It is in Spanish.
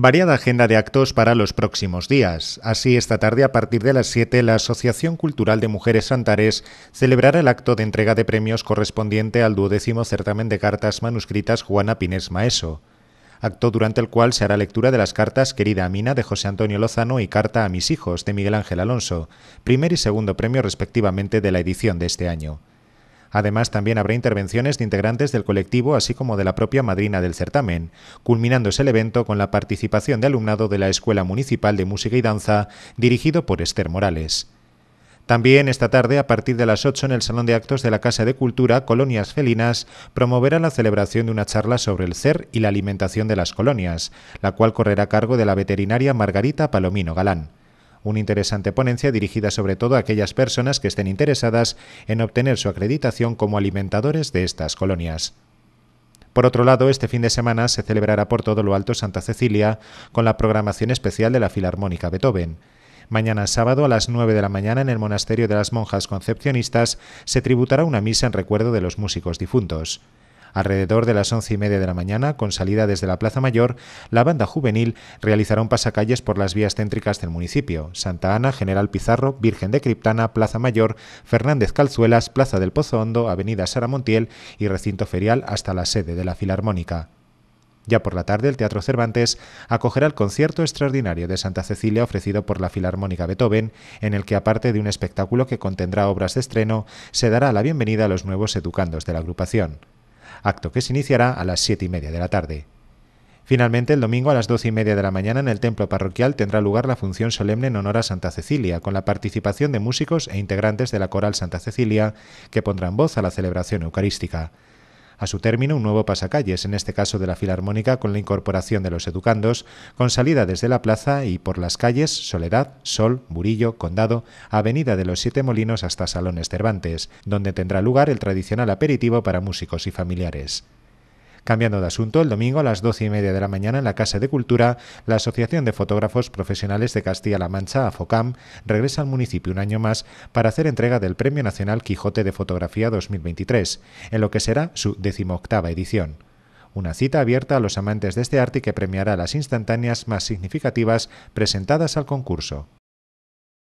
Variada agenda de actos para los próximos días. Así, esta tarde a partir de las 7, la Asociación Cultural de Mujeres Santares celebrará el acto de entrega de premios correspondiente al duodécimo certamen de cartas manuscritas Juana Pinés Maeso. Acto durante el cual se hará lectura de las cartas Querida Amina de José Antonio Lozano y Carta a mis hijos de Miguel Ángel Alonso, primer y segundo premio respectivamente de la edición de este año. Además, también habrá intervenciones de integrantes del colectivo, así como de la propia madrina del certamen, culminándose el evento con la participación de alumnado de la Escuela Municipal de Música y Danza, dirigido por Esther Morales. También esta tarde, a partir de las 8 en el Salón de Actos de la Casa de Cultura Colonias Felinas, promoverá la celebración de una charla sobre el ser y la alimentación de las colonias, la cual correrá a cargo de la veterinaria Margarita Palomino Galán una interesante ponencia dirigida sobre todo a aquellas personas que estén interesadas en obtener su acreditación como alimentadores de estas colonias. Por otro lado, este fin de semana se celebrará por todo lo alto Santa Cecilia con la programación especial de la Filarmónica Beethoven. Mañana sábado a las 9 de la mañana en el Monasterio de las Monjas Concepcionistas se tributará una misa en recuerdo de los músicos difuntos. Alrededor de las once y media de la mañana, con salida desde la Plaza Mayor, la banda juvenil realizará un pasacalles por las vías céntricas del municipio: Santa Ana, General Pizarro, Virgen de Criptana, Plaza Mayor, Fernández Calzuelas, Plaza del Pozo Hondo, Avenida Saramontiel y Recinto Ferial hasta la sede de la Filarmónica. Ya por la tarde, el Teatro Cervantes acogerá el concierto extraordinario de Santa Cecilia ofrecido por la Filarmónica Beethoven, en el que, aparte de un espectáculo que contendrá obras de estreno, se dará la bienvenida a los nuevos educandos de la agrupación acto que se iniciará a las siete y media de la tarde. Finalmente, el domingo a las doce y media de la mañana en el templo parroquial tendrá lugar la función solemne en honor a Santa Cecilia, con la participación de músicos e integrantes de la coral Santa Cecilia, que pondrán voz a la celebración eucarística. A su término, un nuevo pasacalles, en este caso de la Filarmónica, con la incorporación de los educandos, con salida desde la plaza y por las calles Soledad, Sol, Murillo, Condado, Avenida de los Siete Molinos hasta Salones Cervantes, donde tendrá lugar el tradicional aperitivo para músicos y familiares. Cambiando de asunto, el domingo a las doce y media de la mañana en la Casa de Cultura, la Asociación de Fotógrafos Profesionales de Castilla-La Mancha, AFOCAM, regresa al municipio un año más para hacer entrega del Premio Nacional Quijote de Fotografía 2023, en lo que será su decimoctava edición una cita abierta a los amantes de este arte que premiará las instantáneas más significativas presentadas al concurso.